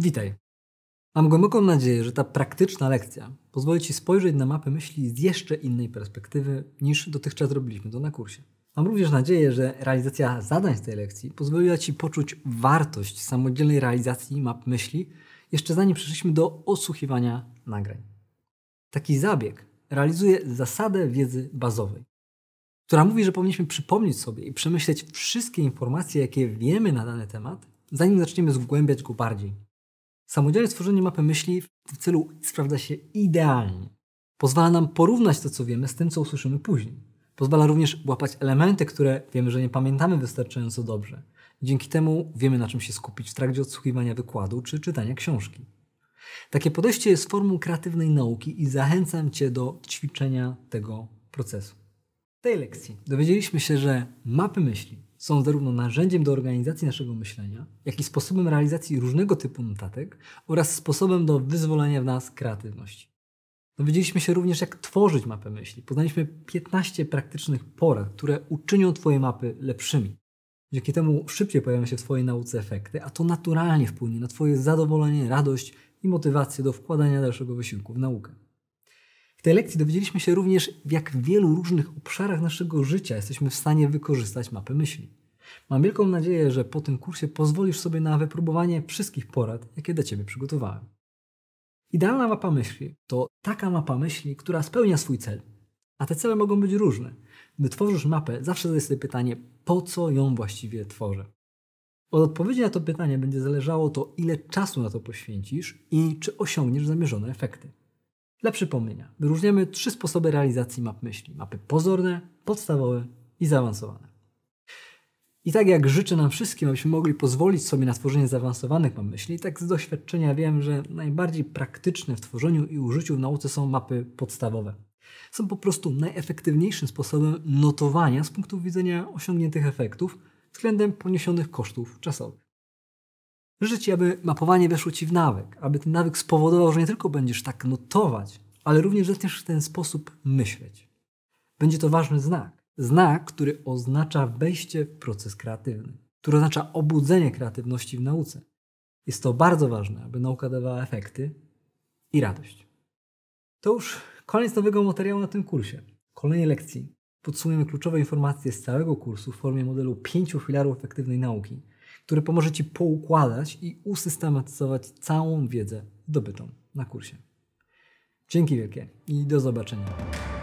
Witaj. Mam głęboką nadzieję, że ta praktyczna lekcja pozwoli Ci spojrzeć na mapę myśli z jeszcze innej perspektywy niż dotychczas robiliśmy to na kursie. Mam również nadzieję, że realizacja zadań z tej lekcji pozwoliła Ci poczuć wartość samodzielnej realizacji map myśli, jeszcze zanim przeszliśmy do osłuchiwania nagrań. Taki zabieg realizuje zasadę wiedzy bazowej, która mówi, że powinniśmy przypomnieć sobie i przemyśleć wszystkie informacje, jakie wiemy na dany temat, zanim zaczniemy zgłębiać go bardziej. Samodzielne stworzenie mapy myśli w tym celu sprawdza się idealnie. Pozwala nam porównać to, co wiemy, z tym, co usłyszymy później. Pozwala również łapać elementy, które wiemy, że nie pamiętamy wystarczająco dobrze. Dzięki temu wiemy, na czym się skupić w trakcie odsłuchiwania wykładu czy czytania książki. Takie podejście jest formą kreatywnej nauki i zachęcam Cię do ćwiczenia tego procesu. W tej lekcji dowiedzieliśmy się, że mapy myśli są zarówno narzędziem do organizacji naszego myślenia, jak i sposobem realizacji różnego typu notatek oraz sposobem do wyzwolenia w nas kreatywności. Dowiedzieliśmy się również, jak tworzyć mapę myśli. Poznaliśmy 15 praktycznych porad, które uczynią Twoje mapy lepszymi. Dzięki temu szybciej pojawią się w Twojej nauce efekty, a to naturalnie wpłynie na Twoje zadowolenie, radość i motywację do wkładania dalszego wysiłku w naukę. W tej lekcji dowiedzieliśmy się również, w jak wielu różnych obszarach naszego życia jesteśmy w stanie wykorzystać mapę myśli. Mam wielką nadzieję, że po tym kursie pozwolisz sobie na wypróbowanie wszystkich porad, jakie dla Ciebie przygotowałem. Idealna mapa myśli to taka mapa myśli, która spełnia swój cel. A te cele mogą być różne. Gdy tworzysz mapę, zawsze zadaję sobie pytanie, po co ją właściwie tworzę? Od odpowiedzi na to pytanie będzie zależało to, ile czasu na to poświęcisz i czy osiągniesz zamierzone efekty. Dla przypomnienia, wyróżniamy trzy sposoby realizacji map myśli: mapy pozorne, podstawowe i zaawansowane. I tak jak życzę nam wszystkim, abyśmy mogli pozwolić sobie na tworzenie zaawansowanych map myśli, tak z doświadczenia wiem, że najbardziej praktyczne w tworzeniu i użyciu w nauce są mapy podstawowe. Są po prostu najefektywniejszym sposobem notowania z punktu widzenia osiągniętych efektów względem poniesionych kosztów czasowych. Życzę Ci, aby mapowanie weszło Ci w nawyk, aby ten nawyk spowodował, że nie tylko będziesz tak notować, ale również zaczniesz w ten sposób myśleć. Będzie to ważny znak. Znak, który oznacza wejście w proces kreatywny, który oznacza obudzenie kreatywności w nauce. Jest to bardzo ważne, aby nauka dawała efekty i radość. To już koniec nowego materiału na tym kursie. Kolejnej lekcji podsumujemy kluczowe informacje z całego kursu w formie modelu pięciu filarów efektywnej nauki – który pomoże Ci poukładać i usystematyzować całą wiedzę zdobytą na kursie. Dzięki wielkie i do zobaczenia.